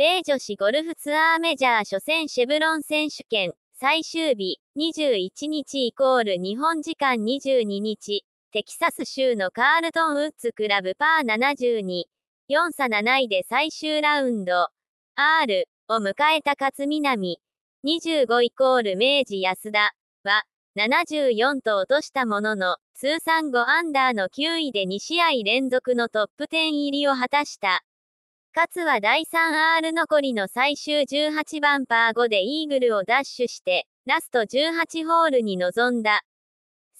米女子ゴルフツアーメジャー初戦シェブロン選手権最終日21日イコール日本時間22日、テキサス州のカールトンウッズクラブパー72、4差7位で最終ラウンド R を迎えた勝みなみ、25イコール明治安田は74と落としたものの、通算5アンダーの9位で2試合連続のトップ10入りを果たした。勝は第 3R 残りの最終18番パー5でイーグルをダッシュして、ラスト18ホールに臨んだ。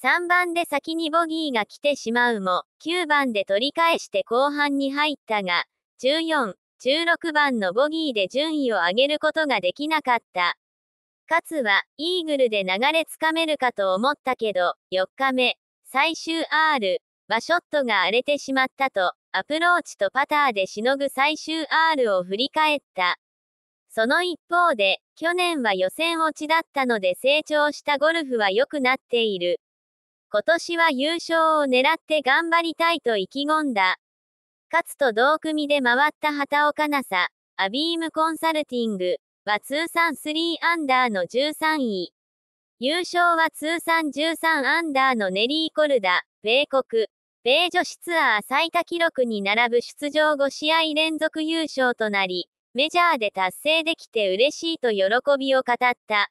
3番で先にボギーが来てしまうも、9番で取り返して後半に入ったが、14、16番のボギーで順位を上げることができなかった。勝は、イーグルで流れつかめるかと思ったけど、4日目、最終 R、はショットが荒れてしまったと、アプローチとパターでしのぐ最終 R を振り返った。その一方で、去年は予選落ちだったので成長したゴルフは良くなっている。今年は優勝を狙って頑張りたいと意気込んだ。勝つと同組で回った畑岡奈紗、アビームコンサルティングは通算3アンダーの13位。優勝は通算13アンダーのネリー・コルダ、米国。米女子ツアー最多記録に並ぶ出場5試合連続優勝となり、メジャーで達成できて嬉しいと喜びを語った。